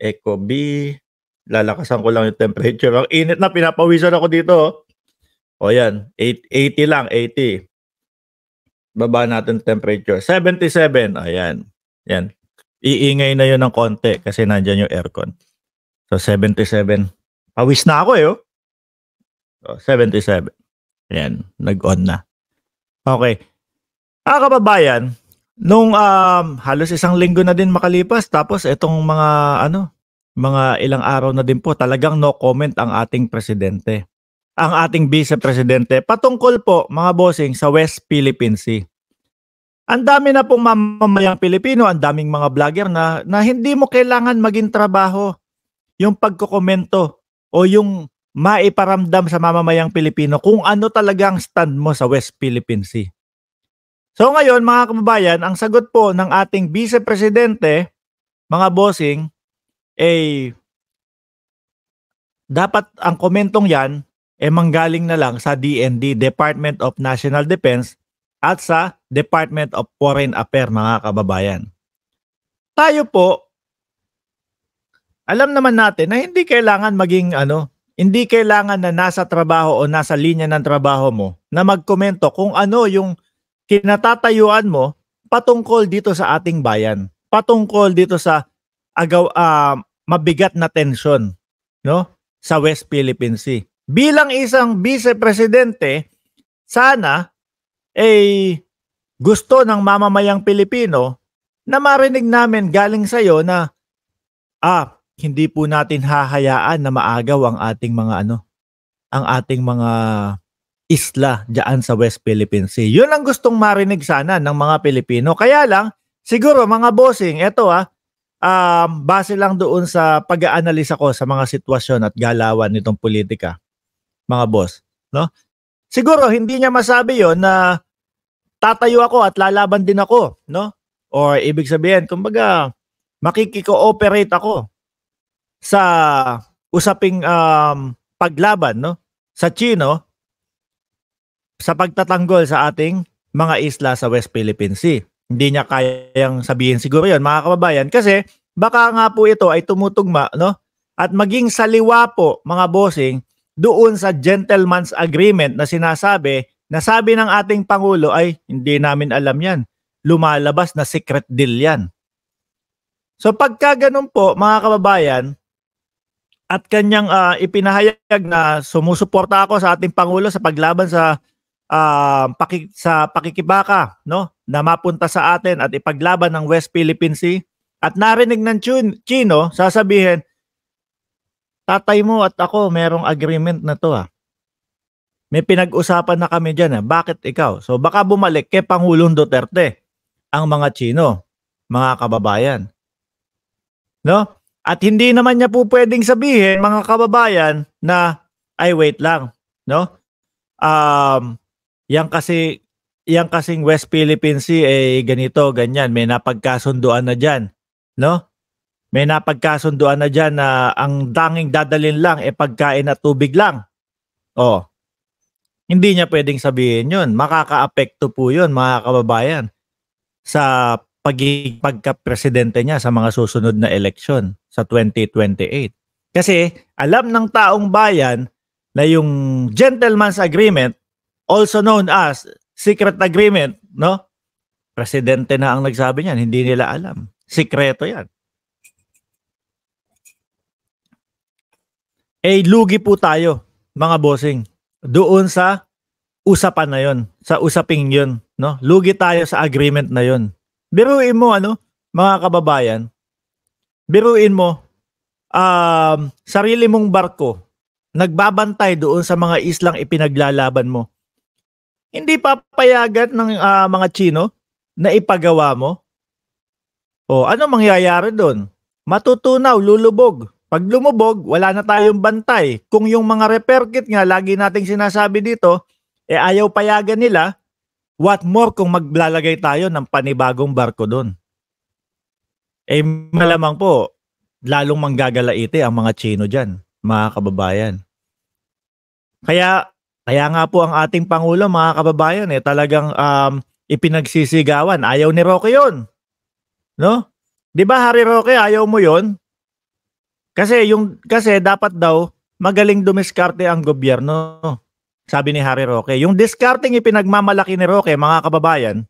Eco B. Lalakasan ko lang yung temperature. Ang init na, pinapawisan ako dito. Oh. O yan, 8, 80 lang, 80. Baba natin temperature. 77, ayan. Yan. Iingay na yun ng konti kasi nandyan yung aircon. So, 77. Pawis na ako eh, oh. So, 77. Ayan, nag-on na. Okay. Ah, kababayan, Nung um, halos isang linggo na din makalipas, tapos itong mga ano, mga ilang araw na din po, talagang no comment ang ating presidente. Ang ating vice-presidente patungkol po mga bossing sa West Philippine Sea. Ang dami na pong mamamayang Pilipino, ang daming mga vlogger na, na hindi mo kailangan maging trabaho yung pagkokomento o yung maiparamdam sa mamamayang Pilipino kung ano talagang stand mo sa West Philippine Sea. So ngayon mga kababayan, ang sagot po ng ating Vice Presidente, mga bossing, ay eh, dapat ang komentong yan ay eh, manggaling na lang sa DND, Department of National Defense at sa Department of Foreign Affairs mga kababayan. Tayo po, alam naman natin na hindi kailangan maging ano, hindi kailangan na nasa trabaho o nasa linya ng trabaho mo na magkomento kung ano yung kinatatayuan mo patungkol dito sa ating bayan, patungkol dito sa agaw uh, mabigat na tension no? Sa West Philippine Sea. Bilang isang vice-presidente, sana ay eh, gusto ng mamamayang Pilipino na marinig namin galing sa iyo na ah, hindi po natin hahayaan na maagaw ang ating mga ano, ang ating mga isla diyan sa West Philippine Sea. Yun ang gustong marinig sana ng mga Pilipino. Kaya lang, siguro mga bossing, eto ah, um, base lang doon sa pag-aanalisa ko sa mga sitwasyon at galawan nitong politika, mga boss. No? Siguro, hindi niya masabi yon na tatayo ako at lalaban din ako. No? Or ibig sabihin, kumbaga, makikiko-operate ako sa usaping um, paglaban no? sa Chino sa pagtatanggol sa ating mga isla sa West Philippine Sea. Hindi niya kayang sabihin siguro yon mga kababayan kasi baka nga po ito ay tumutugma no at maging saliwa po mga bossing doon sa gentleman's agreement na sinasabi na sabi ng ating Pangulo ay hindi namin alam yan. Lumalabas na secret deal yan. So pagka ganun po mga kababayan at kanyang uh, ipinahayag na sumusuporta ako sa ating Pangulo sa paglaban sa uh, paki, sa pakikibaka no na mapunta sa atin at ipaglaban ng West Philippine Sea at narinig ng Chino sasabihin tatay mo at ako merong agreement na to ah may pinag-usapan na kami diyan ah bakit ikaw so baka bumalik kay Pangulong Duterte ang mga Chino mga kababayan no at hindi naman niya po pwedeng sabihin mga kababayan na ay wait lang no um, Yang kasi yang kasing West Philippine Sea eh ganito, ganyan, may napagkasunduan na diyan, no? May napagkasunduan na diyan na ang danging dadalin lang eh pagkain at tubig lang. Oh. Hindi niya pwedeng sabihin 'yun. Makakaapekto po 'yun, mga kababayan, sa pagiging pagka-presidente niya sa mga susunod na eleksyon sa 2028. Kasi alam ng taong bayan na yung gentleman's agreement also known as secret agreement, no? Presidente na ang nagsabi niyan, hindi nila alam. Sikreto 'yan. Eh lugi po tayo, mga bossing, doon sa usapan na 'yon, sa usaping 'yon, no? Lugi tayo sa agreement na 'yon. Biruin mo ano, mga kababayan, biruin mo um, sarili mong barko nagbabantay doon sa mga islang ipinaglalaban mo hindi papayagan ng uh, mga Chino na ipagawa mo? O ano mangyayari doon? Matutunaw, lulubog. Pag lumubog, wala na tayong bantay. Kung yung mga repair kit nga, lagi nating sinasabi dito, eh ayaw payagan nila, what more kung maglalagay tayo ng panibagong barko doon? Eh malamang po, lalong manggagalaiti ang mga Chino dyan, mga kababayan. Kaya kaya nga po ang ating Pangulo mga kababayan eh, talagang um, ipinagsisigawan. Ayaw ni Roque 'yon. No? Di ba Harry Roque, ayaw mo 'yon? Kasi, yung, kasi dapat daw magaling dumiskarte ang gobyerno. Sabi ni Harry Roque. Yung discarding ipinagmamalaki ni Roque, mga kababayan,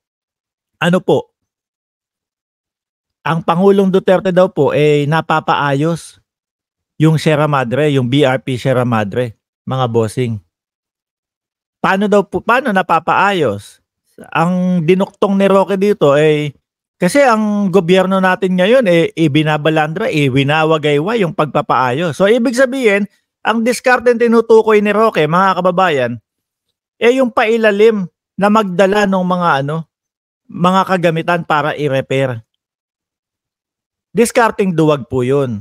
ano po? Ang Pangulong Duterte daw po ay eh, napapaayos yung Sierra Madre, yung BRP Sierra Madre, mga bossing paano daw po, paano napapaayos? Ang dinuktong ni Roque dito ay kasi ang gobyerno natin ngayon eh ibinabalandra, eh, winawagayway yung pagpapaayos. So ibig sabihin, ang diskarte tinutukoy ni Roque, mga kababayan, eh yung pailalim na magdala ng mga ano, mga kagamitan para i-repair. Discarding duwag po 'yun,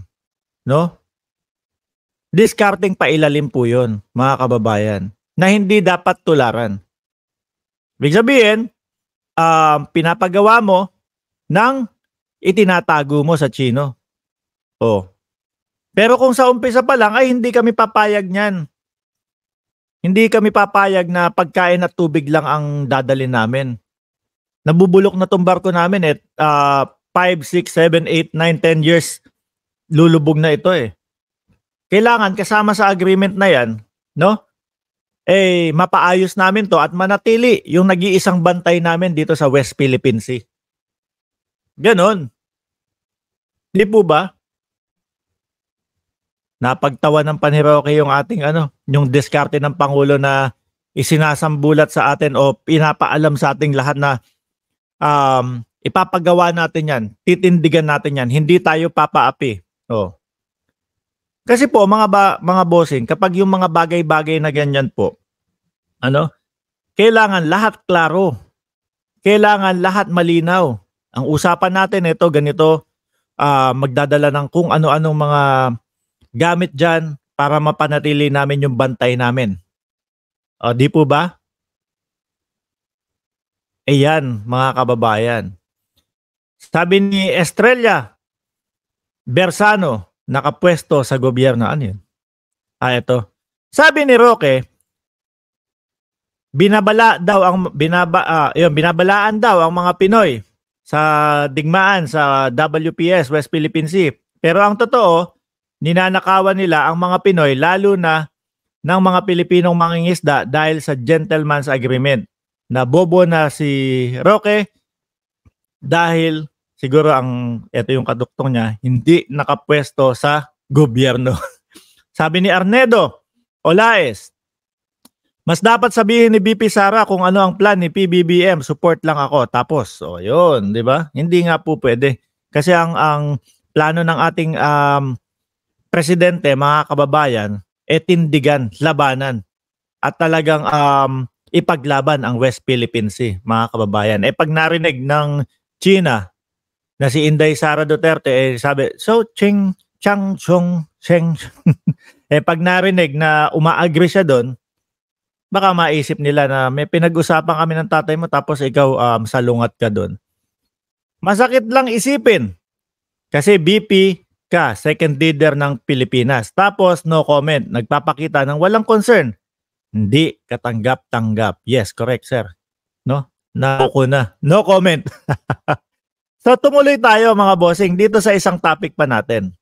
no? Discarding pailalim po 'yun, mga kababayan na hindi dapat tularan. Ibig sabihin, um, pinapagawa mo ng itinatago mo sa Chino. Oh. Pero kung sa umpisa pa lang, ay hindi kami papayag niyan. Hindi kami papayag na pagkain at tubig lang ang dadalin namin. Nabubulok na tong barko namin at uh, 5, 6, 7, 8, 9, 10 years lulubog na ito eh. Kailangan kasama sa agreement na yan, no? eh mapaayos namin to at manatili yung nag-iisang bantay namin dito sa West Philippine Sea. Ganon. Di po ba? Napagtawa ng paniroke yung ating ano, yung diskarte ng Pangulo na isinasambulat sa atin o pinapaalam sa ating lahat na um, ipapagawa natin yan, titindigan natin yan, hindi tayo papaapi. Oh. Kasi po mga ba, mga bossing, kapag yung mga bagay-bagay na ganyan po, ano? Kailangan lahat klaro. Kailangan lahat malinaw. Ang usapan natin ito ganito uh, magdadala ng kung ano-anong mga gamit diyan para mapanatili namin yung bantay namin. O, di po ba? Ayan, mga kababayan. Sabi ni Estrella Bersano, nakapwesto sa gobyerno. Ano yun? Ah, ito. Sabi ni Roque, binabala daw ang binaba uh, yun, binabalaan daw ang mga Pinoy sa digmaan sa WPS West Philippine Sea. Pero ang totoo, ninanakawan nila ang mga Pinoy lalo na ng mga Pilipinong mangingisda dahil sa gentleman's agreement na bobo na si Roque dahil siguro ang ito yung kaduktong niya, hindi nakapwesto sa gobyerno. Sabi ni Arnedo Olaes, mas dapat sabihin ni BP Sara kung ano ang plan ni PBBM, support lang ako. Tapos, o oh, yun, di ba? Hindi nga po pwede. Kasi ang, ang plano ng ating um, presidente, mga kababayan, e tindigan, labanan. At talagang um, ipaglaban ang West Philippine Sea, mga kababayan. E pag narinig ng China na si Inday Sara Duterte eh sabi, so ching chang chong cheng. eh pag narinig na umaagree siya doon, baka maisip nila na may pinag-usapan kami ng tatay mo tapos ikaw um, salungat ka doon. Masakit lang isipin. Kasi BP ka, second leader ng Pilipinas. Tapos no comment, nagpapakita ng walang concern. Hindi katanggap-tanggap. Yes, correct sir. No? Nako na. No comment. So tumuloy tayo mga bossing dito sa isang topic pa natin.